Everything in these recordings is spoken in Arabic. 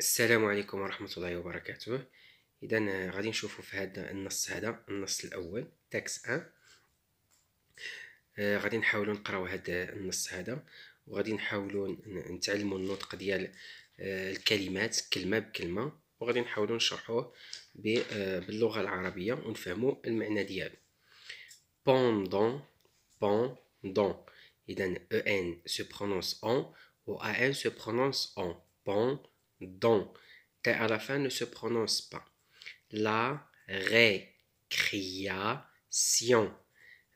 السلام عليكم ورحمة الله وبركاته إذا آه، غادي نشوفوا في هذا النص هذا النص الأول تاكس أن آه، غادي نحاولوا نقراو هذا النص هذا وغادي نحاولوا نتعلموا النطق ديال آه، الكلمات كلمة بكلمة وغادي نحاولوا نشرحوه باللغة العربية ونفهموا المعنى ديالو بوندون بوندون إذا ان سو برونونس اون و ان سو برونونس اون بوندون dont T à la fin ne se prononce pas. La récréation.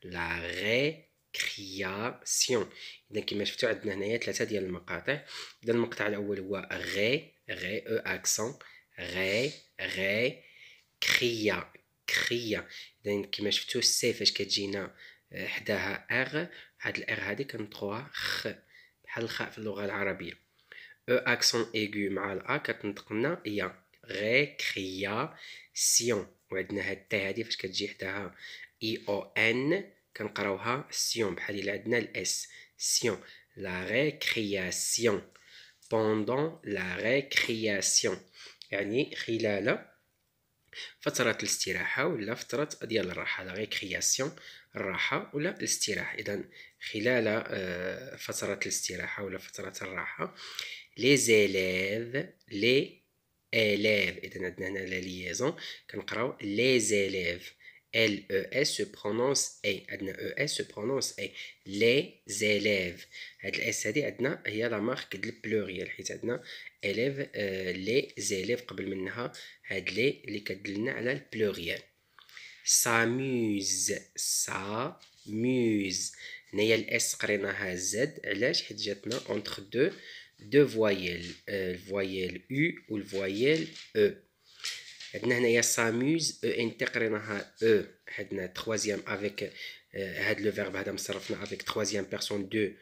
La récréation. إذا كما شفتوا عندنا هنايا ثلاثة ديال المقاطع. إذا المقطع الأول هو ري ري أو أكسون ري ري كريا كريا إذا كما شفتوا السي فاش كتجينا حداها أغ هاد الأغ هادي كنطقوها خ بحال الخاء في اللغة العربية اكسون e aigu مع الا كتنطق لنا يا ريكرياسيون وعندنا هاد التاء هادي فاش كتجي حداها اي e او ان كنقراوها سيون بحال الا عندنا الاس سيون لا ريكرياسيون بوندون لا ريكرياسيون يعني خلال فترة الاستراحة ولا فترة ديال الراحة لا ريكرياسيون الراحة ولا الاستراحة إذا خلال آه، فترة الاستراحة ولا فترة الراحة les élèves les élèves et عندنا هنا la liaison كنقراو les élèves L E S se prononce A عندنا E S se prononce e, les élèves هاد الاس هادي عندنا هي لا مارك ديال بلوريال حيت عندنا élèves les élèves قبل منها هاد لي اللي Les على s'amuse s'amuse هنايا الاس قريناها زد علاش حيت جاتنا اونتر دو deux voyelle, le voyelle euh, u ou le voyelle e. D'una e. e. troisième avec, euh, le verbe avec troisième personne de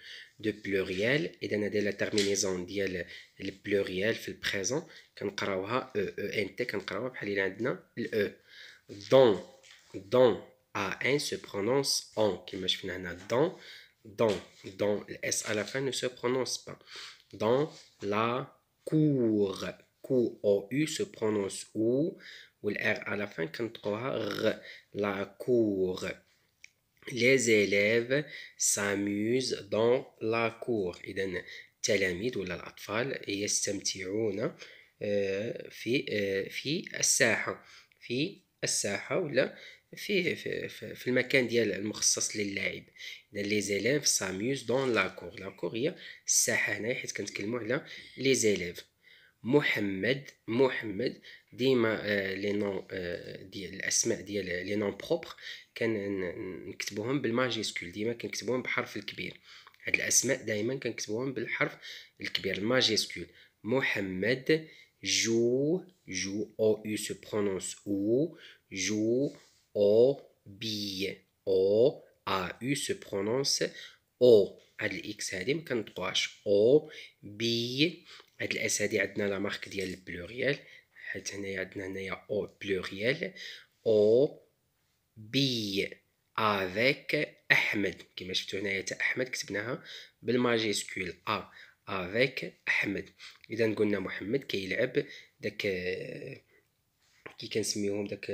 pluriel. Et d'una la terminaison d'iel le pluriel fil présent. le présent e. Don don a se prononce on dans DANS, DANS, don don s à la fin ne se prononce pas dans la cour. Cour o U se prononce OU ou le R à la fin quand on R. la cour. Les élèves s'amusent dans la cour. إذا التلاميذ ou الأطفال يستمتعون في في الساحة في الساحة cour. في في, المكان ديال المخصص للاعب لي زيليف ساميوز دون لاكور لاكور هي الساحه هنايا حيت كنتكلموا على لي زيليف محمد محمد ديما آه لي نون آه ديال الاسماء ديال لي نون بروبر كنكتبوهم بالماجيسكول ديما كنكتبوهم بحرف الكبير هاد الاسماء دائما كنكتبوهم بالحرف الكبير الماجيسكول محمد جو جو او يو سو برونونس او جو O بي O A U se prononce O هاد الإكس هادي مكنطقوهاش أو O بي هاد الأس هادي عندنا لا مارك ديال البلوريال حيت هنايا عندنا هنايا O بلوريال O بي افيك احمد كما شفتو هنايا تا احمد كتبناها بالماجيسكول ا افيك احمد اذا قلنا محمد كيلعب داك كي كنسميوهم داك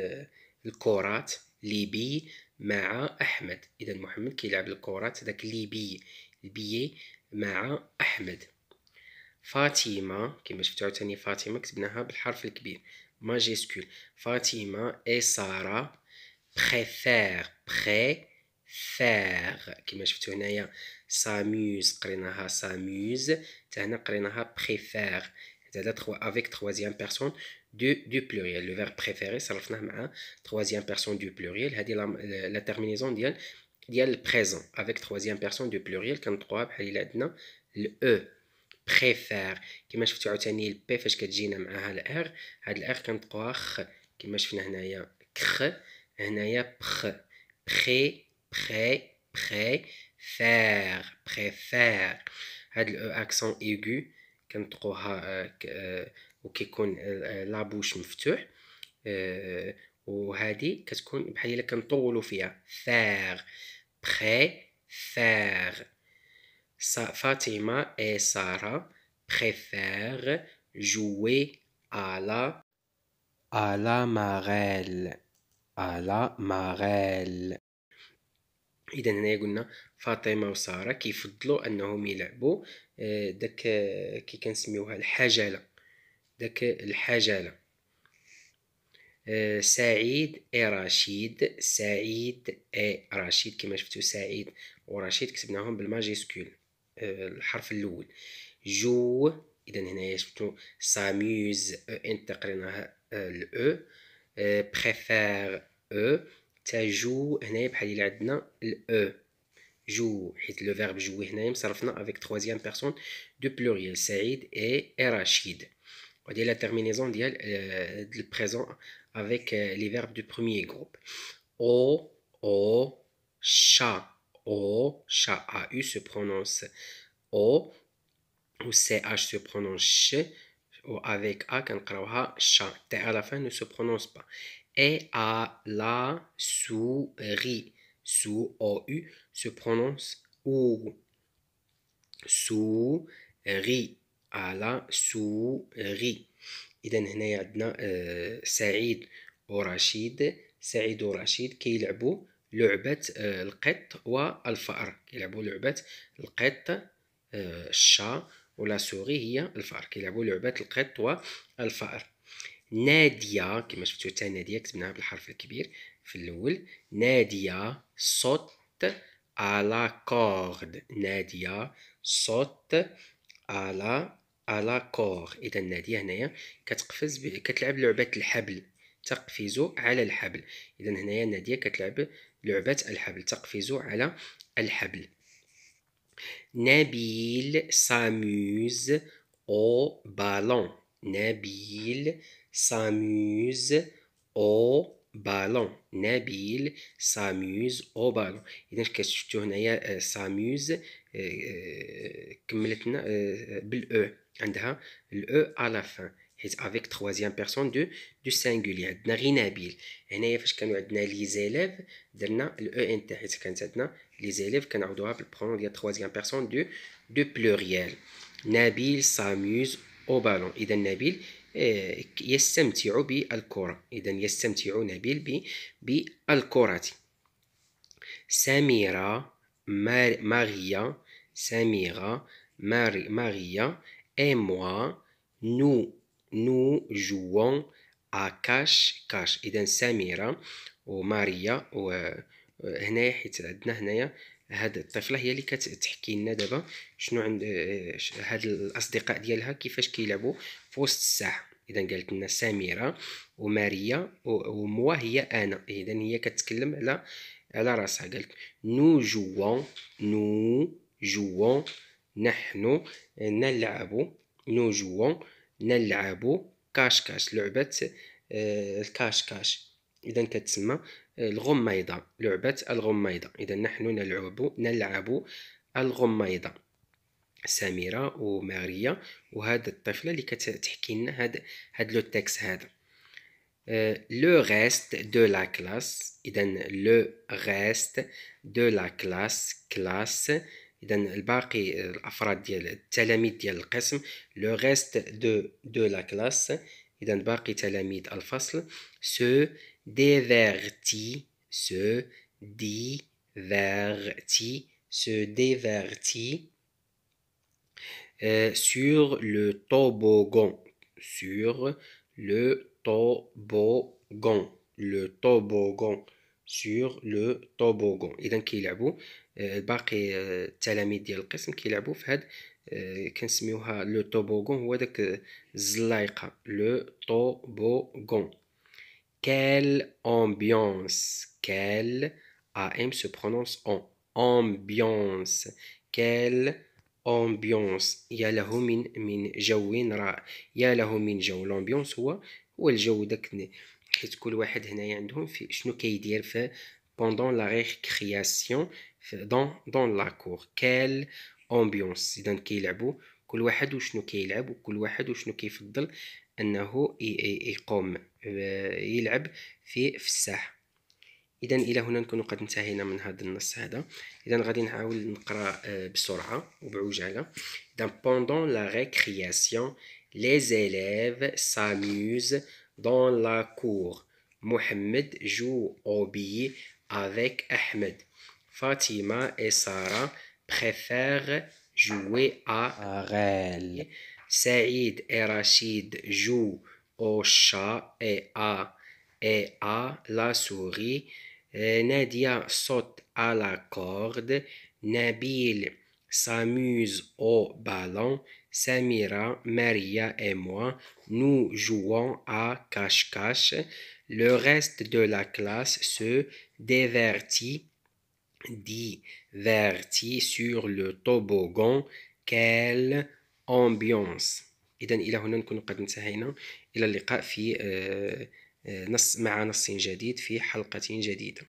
الكرات ليبي مع احمد اذا محمد كيلعب الكرات داك ليبي البي مع احمد فاطمه كما شفتوا عاوتاني فاطمه كتبناها بالحرف الكبير ماجيسكول فاطمه اي ساره بريفير بري فير كما شفتوا هنايا ساموز قريناها ساموز حتى هنا قريناها بريفير هذا تخوا افيك تخوازيام بيرسون du, pluriel. Le verbe préféré, ça le troisième personne du pluriel. la, terminaison ديال le présent avec troisième personne du pluriel on بحال le عندنا le e préfère كما شفتوا عاوتاني le p فاش كتجينا معاها le r le r خ كما شفنا هنايا هنايا Pré, pré, pré, faire préfère e, accent aigu كنطقوها آه، آه، وكيكون آه، لابوش مفتوح وهذه كتكون بحال الا كنطولوا فيها فيغ بري فيغ فاطمه اي ساره بريفير جوي على على ماريل على ماريل اذا هنايا قلنا فاطمه وساره كيفضلوا انهم يلعبوا آه، داك كي كنسميوها الحجاله داك الحجاله آه، سعيد اي رشيد سعيد اي رشيد كما شفتوا سعيد ورشيد كتبناهم بالماجيسكول آه، الحرف الاول جو اذا هنايا شفتوا ساميوز ان تقريناها الاو بريفير او Joue, héname, le jouer. Le verbe jouer avec troisième personne du pluriel. saïd et Rachid. la terminaison du présent avec les verbes du premier groupe. O O CHA O Sha a u se prononce O ou c H se prononce O avec A quand Sha. à la fin ne se prononce pas et à la souris. Sou, OU se prononce OU. Souris. À la souris. إذا هنايا عندنا سعيد ورشيد سعيد ورشيد كيلعبوا لعبة القط والفأر كيلعبوا لعبة القط الشا ولا سوري هي الفأر كيلعبوا لعبة القط والفأر ناديه كما شفتوا تا ناديه كتبناها بالحرف الكبير في الاول ناديه صوت على كورد ناديه صوت على على كور اذا ناديه هنايا كتقفز ب... كتلعب لعبه الحبل تقفز على الحبل اذا هنايا ناديه كتلعب لعبه الحبل تقفز على الحبل نبيل ساموز او بالون نبيل S'amuse au ballon. Nabil s'amuse au ballon. Il y a une structure qui s'amuse avec euh, euh, le E. Le E à la fin. Avec la troisième personne du singulier. Il y a une autre chose. Il les élèves qui ont le E inter. Les élèves qui ont le droit de prendre la troisième personne du pluriel. Nabil s'amuse au ballon. Il y a إيه، يستمتع بالكرة إذا يستمتعون بالكرة سميرة ماريا سميرة ماريا اي موا نو نو جوون ا كاش كاش إذا سميرة وماريا وهنا حيت عندنا هنايا هاد الطفله هي اللي كتحكي لنا دابا شنو عند هاد الاصدقاء ديالها كيفاش كيلعبوا في وسط الساحه اذا قالت لنا سميره وماريا وموا هي انا اذا هي كتكلم على على راسها قالت نو جوون نو جوون نحن نلعب نو جوون نلعب كاش كاش لعبه آه، الكاش كاش اذا كتسمى الغميضة لعبة الغميضة إذا نحن نلعب نلعب الغميضة سميرة وماريا وهذا الطفلة اللي كتحكي لنا هذا هذا آه، لو تيكس هذا لو غيست دو لا كلاس اذا لو غيست دو لا كلاس كلاس اذا الباقي الافراد ديال التلاميذ ديال القسم لو غيست دو دو لا كلاس اذا باقي تلاميذ الفصل سو Deverti se diverti se diverti euh, sur le toboggan sur le toboggan le toboggan sur le toboggan et donc euh, euh, qu'il a beau pas qu'ils aiment et d'une personne qui l'a bouffait qu'un smiou le toboggan ou avec le tobogon. le toboggan Quelle ambiance Quelle AM se prononce en ambiance Quelle ambiance يا له من من جو رائع يا له من جو الامبيونس هو هو الجو داك حيت كل واحد هنايا عندهم في شنو كيدير في بوندون لا récréation دون دون لا كور quelle امبيونس اذا كيلعبوا كل واحد وشنو كيلعب وكل واحد وشنو كيفضل انه يقوم آه، يلعب في الساحه اذا الى هنا نكون قد انتهينا من هذا النص هذا اذا غادي نحاول نقرا آه، بسرعه وبعجاله اذا بوندون لا ريكرياسيون لي زيليف ساموز دون لا كور محمد جو اوبي افيك احمد فاطمه اي ساره بريفير جوي ا غيل Saïd et Rachid jouent au chat et à, et la souris. Nadia saute à la corde. Nabil s'amuse au ballon. Samira, Maria et moi, nous jouons à cache-cache. Le reste de la classe se divertit, divertit sur le toboggan. Quelle امبيونس اذا الى هنا نكون قد انتهينا الى اللقاء في آه، آه، نص مع نص جديد في حلقه جديده